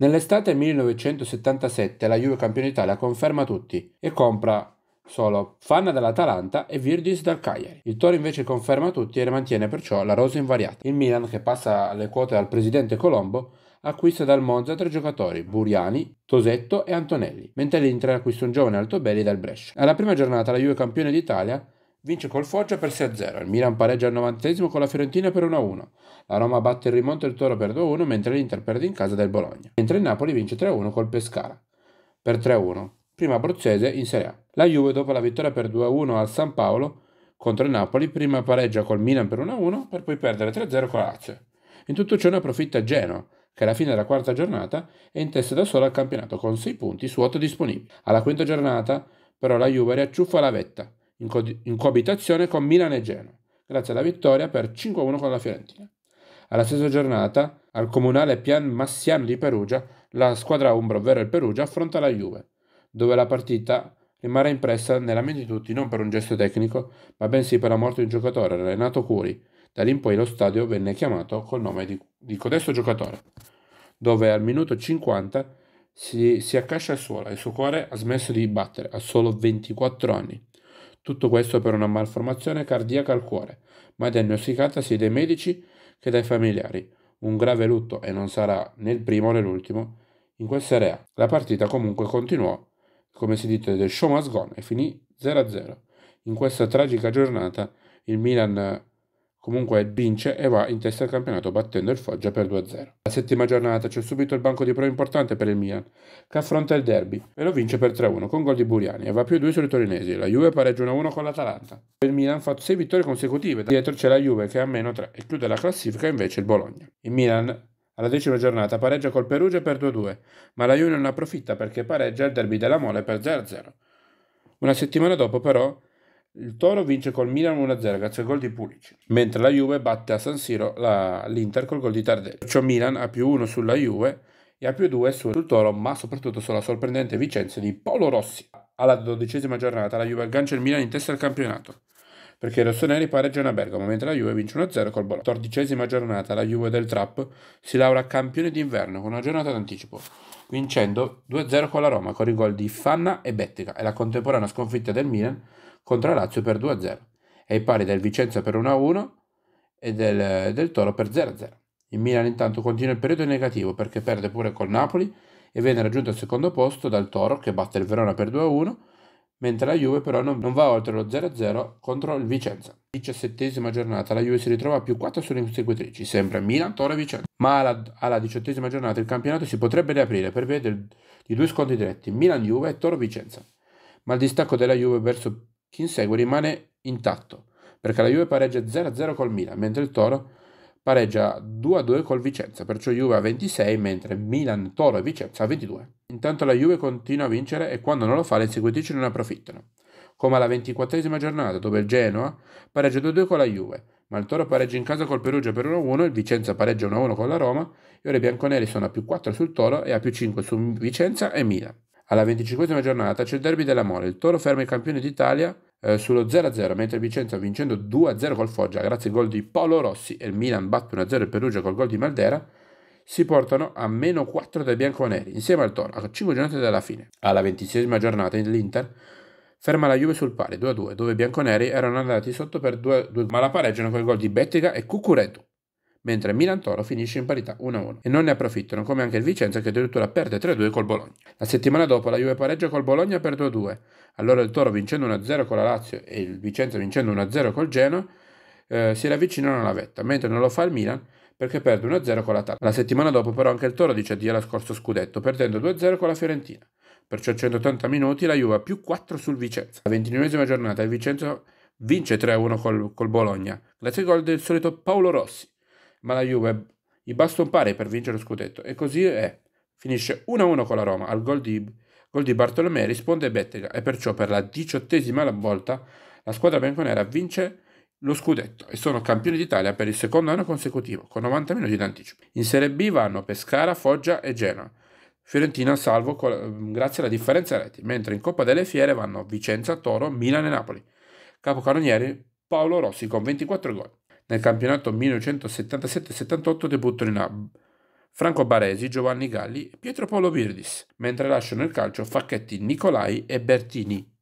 Nell'estate 1977 la Juve campione d'Italia conferma tutti e compra solo Fanna dall'Atalanta e Virgis dal Cagliari. Il Toro invece conferma tutti e mantiene perciò la rosa invariata. Il Milan, che passa le quote al presidente Colombo, acquista dal Monza tre giocatori, Buriani, Tosetto e Antonelli, mentre l'Inter acquista un giovane Altobelli dal Brescia. Alla prima giornata la Juve campione d'Italia Vince col Foggia per 6-0, il Milan pareggia al 90 con la Fiorentina per 1-1, la Roma batte il rimonto del Toro per 2-1 mentre l'Inter perde in casa del Bologna, mentre il Napoli vince 3-1 col Pescara per 3-1, prima abruzzese in Serie A. La Juve dopo la vittoria per 2-1 al San Paolo contro il Napoli prima pareggia col Milan per 1-1 per poi perdere 3-0 con Lazio. In tutto ciò ne approfitta Genoa che alla fine della quarta giornata è in testa da sola al campionato con 6 punti su 8 disponibili. Alla quinta giornata però la Juve riacciuffa la vetta in, co- in coabitazione con Milan e Genoa, grazie alla vittoria per 5-1 con la Fiorentina. Alla stessa giornata, al comunale Pian Massiano di Perugia, la squadra Umbra, ovvero il Perugia, affronta la Juve, dove la partita rimarrà impressa nella mente di tutti non per un gesto tecnico, ma bensì per la morte di un giocatore, Renato Curi. Da lì in poi lo stadio venne chiamato col nome di, di codesto giocatore, dove al minuto 50 si, si accascia al suolo e il suo cuore ha smesso di battere a solo 24 anni. Tutto questo per una malformazione cardiaca al cuore, ma diagnosticata sia dai medici che dai familiari. Un grave lutto e non sarà né il primo né l'ultimo in questa area. La partita comunque continuò, come si dice, del show must gone e finì 0-0. In questa tragica giornata il Milan Comunque vince e va in testa al campionato battendo il Foggia per 2-0. La settima giornata c'è subito il banco di prova importante per il Milan, che affronta il derby e lo vince per 3-1 con gol di Buriani e va più 2 sui torinesi. La Juve pareggia 1-1 con l'Atalanta. Il Milan fa 6 vittorie consecutive, dietro c'è la Juve che ha meno 3 e chiude la classifica invece il Bologna. Il Milan alla decima giornata pareggia col Perugia per 2-2, ma la Juve non approfitta perché pareggia il derby della Mole per 0-0. Una settimana dopo però il Toro vince col Milan 1-0 grazie al gol di Pulic, mentre la Juve batte a San Siro la, l'Inter col gol di Tardelli. Perciò Milan ha più 1 sulla Juve e ha più 2 sul Toro, ma soprattutto sulla sorprendente vicenza di Polo Rossi. Alla dodicesima giornata la Juve aggancia il Milan in testa al campionato, perché i rossoneri pareggiano a Bergamo, mentre la Juve vince 1-0 col Bologna. Quattordicesima giornata la Juve del Trap si laura campione d'inverno con una giornata d'anticipo vincendo 2-0 con la Roma con i gol di Fanna e Bettica e la contemporanea sconfitta del Milan contro la Lazio per 2-0, ai pari del Vicenza per 1-1 e del, del Toro per 0-0. Il Milan intanto continua il periodo negativo perché perde pure col Napoli e viene raggiunto al secondo posto dal Toro che batte il Verona per 2-1, mentre la Juve però non, non va oltre lo 0-0 contro il Vicenza. Diciassettesima giornata, la Juve si ritrova a più 4 sulle inseguitrici, sempre Milan, Toro e Vicenza. Ma alla, alla diciottesima giornata il campionato si potrebbe riaprire per via del, di due scontri diretti, Milan-Juve e Toro-Vicenza. Ma il distacco della Juve verso chi insegue rimane intatto, perché la Juve pareggia 0-0 col Milan, mentre il Toro pareggia 2-2 col Vicenza, perciò Juve a 26, mentre Milan, Toro e Vicenza a 22. Intanto la Juve continua a vincere e quando non lo fa le inseguitrici non approfittano, come alla 24esima giornata dove il Genoa pareggia 2-2 con la Juve, ma il Toro pareggia in casa col Perugia per 1-1, il Vicenza pareggia 1-1 con la Roma e ora i bianconeri sono a più 4 sul Toro e a più 5 su Vicenza e Milan. Alla venticinquesima giornata c'è il derby dell'amore. Il Toro ferma il campione d'Italia eh, sullo 0-0, mentre Vicenza vincendo 2-0 col Foggia grazie ai gol di Paolo Rossi e il Milan batte 1-0 il Perugia col gol di Maldera, si portano a meno 4 dai bianconeri, insieme al Toro, a 5 giornate dalla fine. Alla ventisesima giornata l'Inter ferma la Juve sul pari 2-2, dove i bianconeri erano andati sotto per 2-2, ma la pareggiano col gol di Bettega e Cucuretto mentre Milan-Toro finisce in parità 1-1 e non ne approfittano come anche il Vicenza che addirittura perde 3-2 col Bologna. La settimana dopo la Juve pareggia col Bologna per 2-2, allora il Toro vincendo 1-0 con la Lazio e il Vicenza vincendo 1-0 col Genoa eh, si ravvicinano alla vetta, mentre non lo fa il Milan perché perde 1-0 con la Tala. La settimana dopo però anche il Toro dice addio allo scorso scudetto perdendo 2-0 con la Fiorentina. Perciò 180 minuti la Juve più 4 sul Vicenza. La ventinovesima giornata il Vicenza vince 3-1 col, col Bologna, grazie al gol del solito Paolo Rossi ma la Juve gli basta un pari per vincere lo scudetto. E così è. Finisce 1-1 con la Roma. Al gol di, gol di Bartolomei risponde Bettega e perciò per la diciottesima volta la squadra bianconera vince lo scudetto e sono campioni d'Italia per il secondo anno consecutivo, con 90 minuti d'anticipo. In Serie B vanno Pescara, Foggia e Genoa. Fiorentina salvo con, mm, grazie alla differenza reti, mentre in Coppa delle Fiere vanno Vicenza, Toro, Milan e Napoli. Capocannonieri Paolo Rossi con 24 gol. Nel campionato 1977-78 debuttano in AB Franco Baresi, Giovanni Galli e Pietro Paolo Virdis, mentre lasciano il calcio Facchetti, Nicolai e Bertini.